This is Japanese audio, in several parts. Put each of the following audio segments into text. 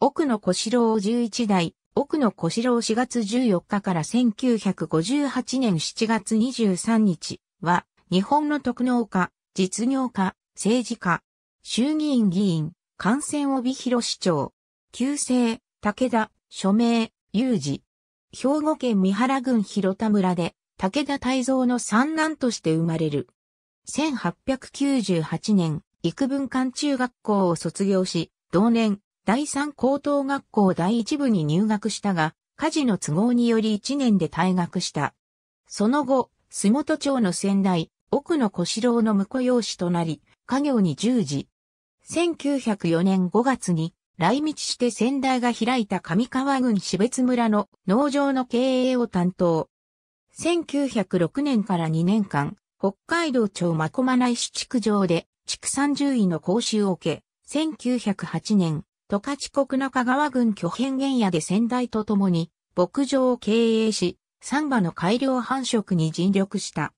奥野小四郎11代、奥野小四郎4月14日から1958年7月23日は、日本の特農家、実業家、政治家、衆議院議員、感染帯広市長、旧姓、武田、署名、有事。兵庫県三原郡広田村で、武田泰造の三男として生まれる。1898年、幾文館中学校を卒業し、同年、第三高等学校第一部に入学したが、家事の都合により1年で退学した。その後、洲本町の先代、奥野小四郎の婿養子となり、家業に従事。1904年5月に、来日して先代が開いた上川郡標別村の農場の経営を担当。1906年から2年間、北海道町真駒内市畜場で畜産獣医の講習を受け、1908年、十勝国中川郡巨編原野で先代と共に牧場を経営し、サンバの改良繁殖に尽力した。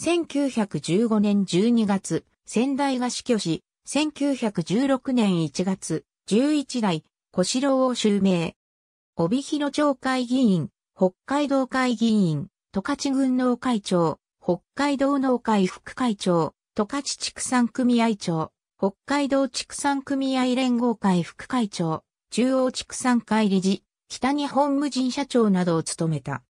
1915年12月、先代が死去し、1916年1月、11代、小四郎を襲名。帯広町会議員、北海道会議員、十勝郡農会長、北海道農会副会長、十勝畜産組合長。北海道畜産組合連合会副会長、中央畜産会理事、北日本無人社長などを務めた。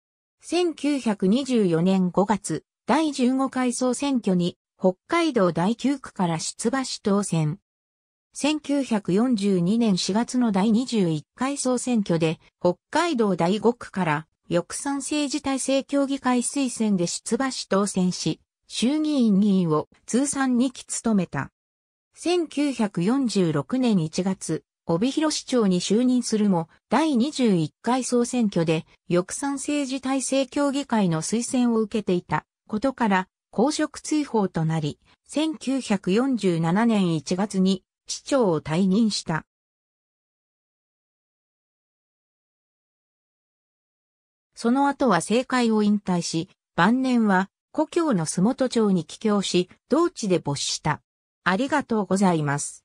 1924年5月、第15回総選挙に、北海道第9区から出馬し当選。1942年4月の第21回総選挙で、北海道第5区から、翼賛政治体制協議会推薦で出馬し当選し、衆議院議員を通算2期務めた。1946年1月、帯広市長に就任するも、第21回総選挙で、翼賛政治体制協議会の推薦を受けていたことから、公職追放となり、1947年1月に市長を退任した。その後は政界を引退し、晩年は故郷の洲本町に帰郷し、同地で没した。ありがとうございます。